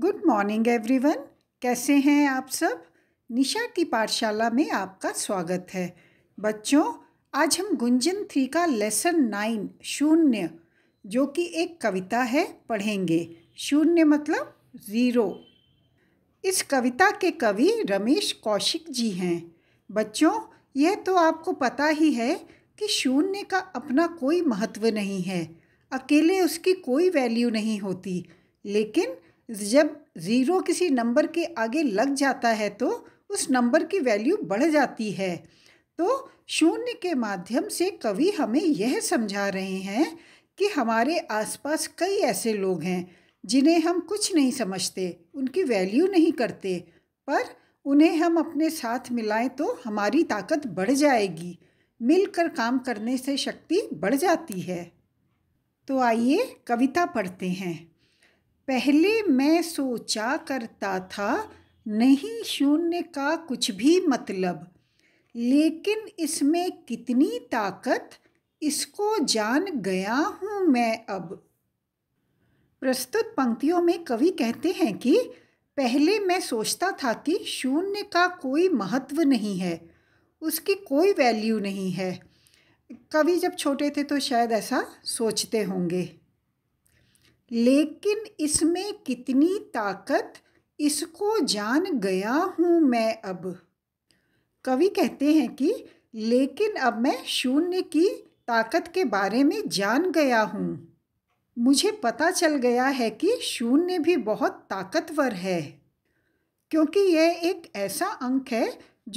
good morning everyone कैसे हैं आप सब निशा की पाठशाला में आपका स्वागत है बच्चों आज हम गुंजन थ्री का लेसन नाइन शून्य जो कि एक कविता है पढ़ेंगे शून्य मतलब ज़ीरो इस कविता के कवि रमेश कौशिक जी हैं बच्चों यह तो आपको पता ही है कि शून्य का अपना कोई महत्व नहीं है अकेले उसकी कोई वैल्यू नहीं होती लेकिन जब ज़ीरो किसी नंबर के आगे लग जाता है तो उस नंबर की वैल्यू बढ़ जाती है तो शून्य के माध्यम से कवि हमें यह समझा रहे हैं कि हमारे आसपास कई ऐसे लोग हैं जिन्हें हम कुछ नहीं समझते उनकी वैल्यू नहीं करते पर उन्हें हम अपने साथ मिलाएं तो हमारी ताकत बढ़ जाएगी मिलकर काम करने से शक्ति बढ़ जाती है तो आइए कविता पढ़ते हैं पहले मैं सोचा करता था नहीं शून्य का कुछ भी मतलब लेकिन इसमें कितनी ताकत इसको जान गया हूँ मैं अब प्रस्तुत पंक्तियों में कवि कहते हैं कि पहले मैं सोचता था कि शून्य का कोई महत्व नहीं है उसकी कोई वैल्यू नहीं है कवि जब छोटे थे तो शायद ऐसा सोचते होंगे लेकिन इसमें कितनी ताकत इसको जान गया हूँ मैं अब कवि कहते हैं कि लेकिन अब मैं शून्य की ताकत के बारे में जान गया हूँ मुझे पता चल गया है कि शून्य भी बहुत ताकतवर है क्योंकि यह एक ऐसा अंक है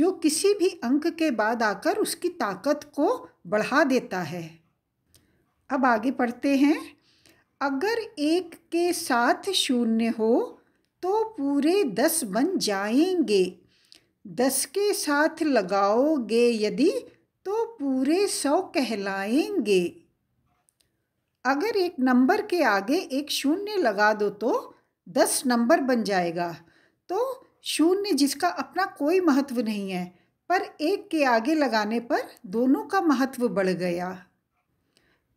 जो किसी भी अंक के बाद आकर उसकी ताकत को बढ़ा देता है अब आगे पढ़ते हैं अगर एक के साथ शून्य हो तो पूरे दस बन जाएंगे दस के साथ लगाओगे यदि तो पूरे सौ कहलाएंगे अगर एक नंबर के आगे एक शून्य लगा दो तो दस नंबर बन जाएगा तो शून्य जिसका अपना कोई महत्व नहीं है पर एक के आगे लगाने पर दोनों का महत्व बढ़ गया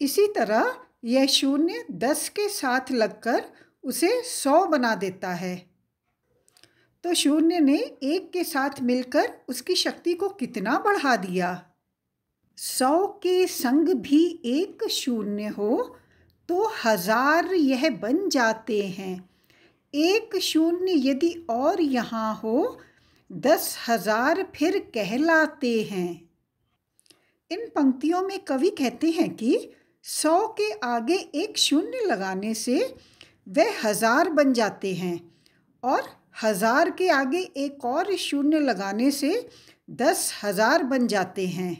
इसी तरह यह शून्य दस के साथ लगकर उसे सौ बना देता है तो शून्य ने एक के साथ मिलकर उसकी शक्ति को कितना बढ़ा दिया सौ के संग भी एक शून्य हो तो हजार यह बन जाते हैं एक शून्य यदि और यहाँ हो दस हजार फिर कहलाते हैं इन पंक्तियों में कवि कहते हैं कि सौ के आगे एक शून्य लगाने से वह हज़ार बन जाते हैं और हज़ार के आगे एक और शून्य लगाने से दस हज़ार बन जाते हैं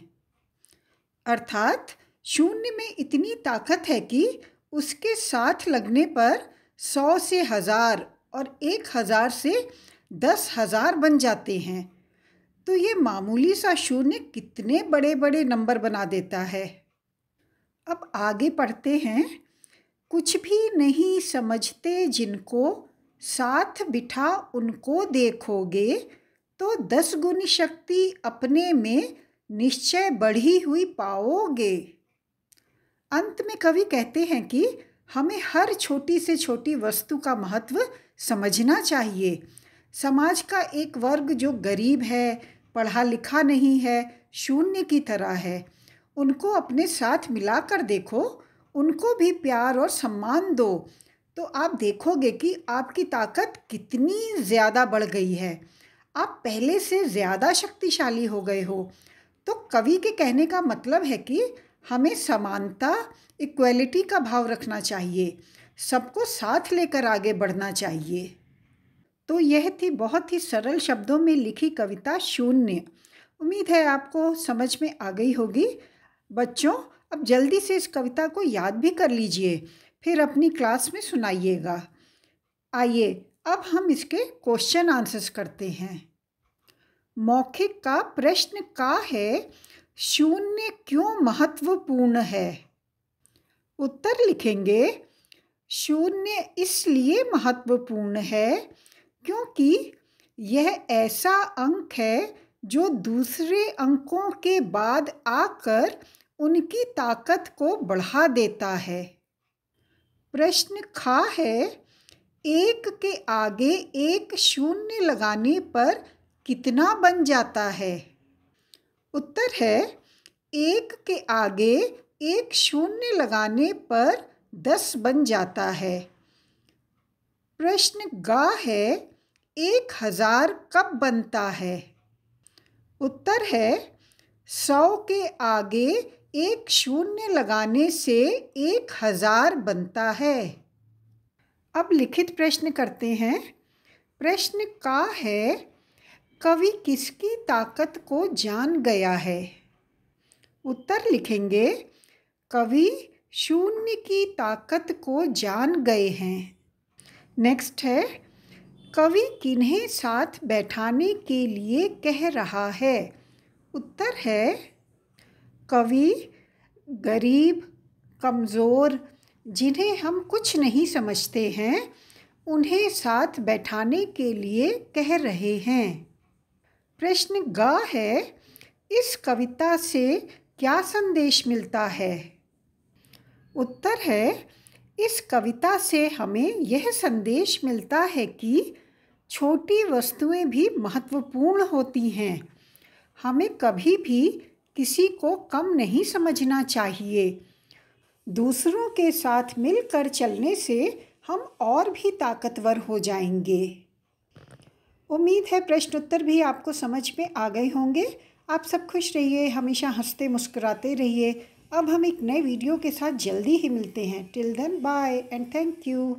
अर्थात शून्य में इतनी ताकत है कि उसके साथ लगने पर सौ से हज़ार और एक हज़ार से दस हज़ार बन जाते हैं तो ये मामूली सा शून्य कितने बड़े बड़े नंबर बना देता है अब आगे पढ़ते हैं कुछ भी नहीं समझते जिनको साथ बिठा उनको देखोगे तो दस गुण शक्ति अपने में निश्चय बढ़ी हुई पाओगे अंत में कवि कहते हैं कि हमें हर छोटी से छोटी वस्तु का महत्व समझना चाहिए समाज का एक वर्ग जो गरीब है पढ़ा लिखा नहीं है शून्य की तरह है उनको अपने साथ मिलाकर देखो उनको भी प्यार और सम्मान दो तो आप देखोगे कि आपकी ताकत कितनी ज़्यादा बढ़ गई है आप पहले से ज़्यादा शक्तिशाली हो गए हो तो कवि के कहने का मतलब है कि हमें समानता इक्वलिटी का भाव रखना चाहिए सबको साथ लेकर आगे बढ़ना चाहिए तो यह थी बहुत ही सरल शब्दों में लिखी कविता शून्य उम्मीद है आपको समझ में आ गई होगी बच्चों अब जल्दी से इस कविता को याद भी कर लीजिए फिर अपनी क्लास में सुनाइएगा आइए अब हम इसके क्वेश्चन आंसर्स करते हैं मौखिक का प्रश्न का है शून्य क्यों महत्वपूर्ण है उत्तर लिखेंगे शून्य इसलिए महत्वपूर्ण है क्योंकि यह ऐसा अंक है जो दूसरे अंकों के बाद आकर उनकी ताकत को बढ़ा देता है प्रश्न खा है एक के आगे एक शून्य लगाने पर कितना बन जाता है उत्तर है एक के आगे एक शून्य लगाने पर दस बन जाता है प्रश्न गा है एक हज़ार कब बनता है उत्तर है सौ के आगे एक शून्य लगाने से एक हजार बनता है अब लिखित प्रश्न करते हैं प्रश्न का है कवि किसकी ताकत को जान गया है उत्तर लिखेंगे कवि शून्य की ताकत को जान गए हैं नेक्स्ट है कवि किन्हें साथ बैठाने के लिए कह रहा है उत्तर है कवि गरीब कमज़ोर जिन्हें हम कुछ नहीं समझते हैं उन्हें साथ बैठाने के लिए कह रहे हैं प्रश्न ग है इस कविता से क्या संदेश मिलता है उत्तर है इस कविता से हमें यह संदेश मिलता है कि छोटी वस्तुएं भी महत्वपूर्ण होती हैं हमें कभी भी किसी को कम नहीं समझना चाहिए दूसरों के साथ मिलकर चलने से हम और भी ताकतवर हो जाएंगे उम्मीद है प्रश्न उत्तर भी आपको समझ में आ गए होंगे आप सब खुश रहिए हमेशा हंसते मुस्कुराते रहिए अब हम एक नए वीडियो के साथ जल्दी ही मिलते हैं till then bye and thank you